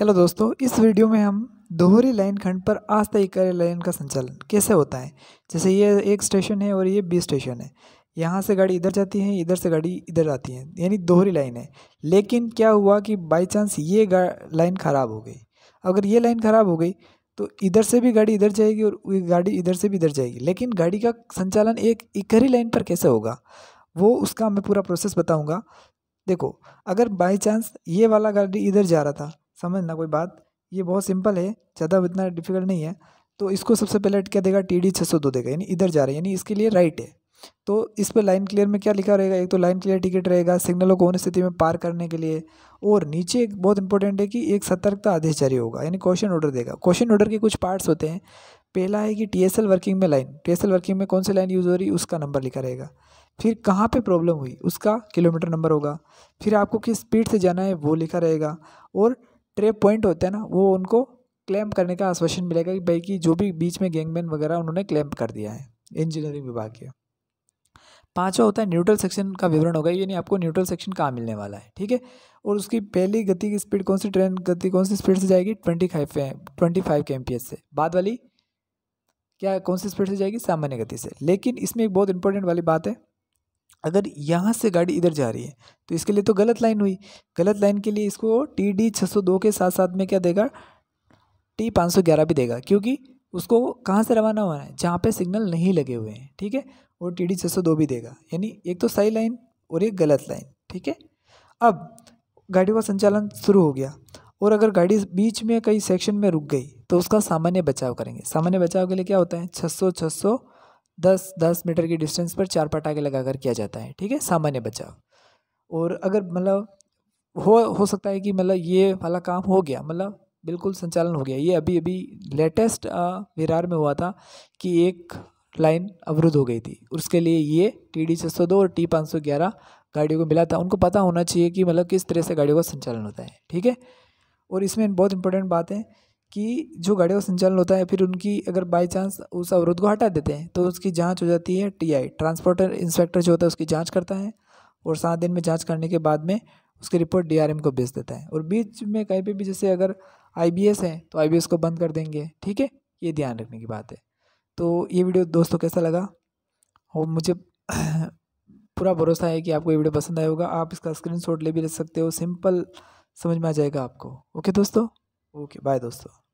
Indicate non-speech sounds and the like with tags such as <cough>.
hello दोस्तों इस video में हम दोहरी लाइन खंड पर आज तय लाइन का संचालन कैसे होता है जैसे ये एक स्टेशन है और ये बी स्टेशन है यहाँ से गाड़ी इधर जाती है इधर से गाड़ी इधर आती है यानी दोहरी लाइन है लेकिन क्या हुआ कि बाई चांस ये लाइन ख़राब हो गई अगर ये लाइन ख़राब हो गई तो इधर से भी गाड़ी इधर जाएगी और गाड़ी इधर से भी इधर जाएगी लेकिन गाड़ी का संचालन एक इकहरी लाइन पर कैसे होगा वो उसका मैं पूरा प्रोसेस बताऊँगा देखो अगर बाई चांस ये वाला गाड़ी इधर जा रहा था समझना कोई बात ये बहुत सिंपल है ज़्यादा इतना डिफिकल्ट नहीं है तो इसको सबसे पहले क्या देगा टी डी छः सौ दो देगा यानी इधर जा रहा है यानी इसके लिए राइट है तो इस पर लाइन क्लियर में क्या लिखा रहेगा एक तो लाइन क्लियर टिकट रहेगा सिग्नलों को उन स्थिति में पार करने के लिए और नीचे एक बहुत इंपॉर्टेंट है कि एक सतर्कता आदेश जारी होगा यानी क्वेश्चन ऑर्डर देगा क्वेश्चन ऑर्डर के कुछ पार्ट्स होते हैं पहला है कि टीएसएल वर्किंग में लाइन टीएसएल वर्किंग में कौन सी लाइन यूज़ हो रही उसका नंबर लिखा रहेगा फिर कहाँ पे प्रॉब्लम हुई उसका किलोमीटर नंबर होगा फिर आपको किस स्पीड से जाना है वो लिखा रहेगा और ट्रेप पॉइंट होते हैं ना वो उनको क्लेम करने का आश्वासन मिलेगा कि भाई कि जो भी बीच में गैंगमैन वगैरह उन्होंने क्लेम कर दिया है इंजीनियरिंग विभाग के पांचवा होता है न्यूट्रल सेक्शन का विवरण होगा यानी आपको न्यूट्रल सेक्शन कहाँ मिलने वाला है ठीक है और उसकी पहली गति की स्पीड कौन सी ट्रेन गति कौन सी स्पीड से जाएगी twenty five twenty five K M से बाद वाली क्या कौन सी स्पीड से जाएगी सामान्य गति से लेकिन इसमें एक बहुत इंपॉर्टेंट वाली बात है अगर यहाँ से गाड़ी इधर जा रही है तो इसके लिए तो गलत लाइन हुई गलत लाइन के लिए इसको टी डी छः सौ दो के साथ साथ में क्या देगा टी पाँच सौ ग्यारह भी देगा क्योंकि उसको कहाँ से रवाना होना है जहाँ पे सिग्नल नहीं लगे हुए हैं ठीक है और टी डी छः सौ दो भी देगा यानी एक तो सही लाइन और एक गलत लाइन ठीक है अब गाड़ी का संचालन शुरू हो गया और अगर गाड़ी बीच में कई सेक्शन में रुक गई तो उसका सामान्य बचाव करेंगे सामान्य बचाव के लिए क्या होता है छः सौ छः सौ दस दस मीटर की डिस्टेंस पर चार पटाखे लगाकर किया जाता है ठीक है सामान्य बचाव और अगर मतलब हो हो सकता है कि मतलब ये वाला काम हो गया मतलब बिल्कुल संचालन हो गया ये अभी अभी लेटेस्ट विरार में हुआ था कि एक लाइन अवरुद्ध हो गई थी उसके लिए ये टी डी छः सौ दो और टी पाँच सौ ग्यारह गाड़ियों को मिला था उनको पता होना चाहिए कि मतलब किस तरह से गाड़ियों का संचालन होता है ठीक है और इसमें बहुत इंपॉर्टेंट बात है कि जो गाड़ियों का संचालन होता है फिर उनकी अगर बाई चांस उस अवरोध को हटा देते हैं तो उसकी जांच हो जाती है टीआई ट्रांसपोर्टर इंस्पेक्टर जो होता है उसकी जांच करता है और सात दिन में जांच करने के बाद में उसकी रिपोर्ट डीआरएम को भेज देता है और बीच में कहीं पे भी जैसे अगर आईबीएस है तो आई को बंद कर देंगे ठीक है ये ध्यान रखने की बात है तो ये वीडियो दोस्तों कैसा लगा और मुझे <clears throat> पूरा भरोसा है कि आपको ये वीडियो पसंद आया होगा आप इसका स्क्रीन ले भी रख सकते हो सिंपल समझ में आ जाएगा आपको ओके दोस्तों ओके बाय दोस्तों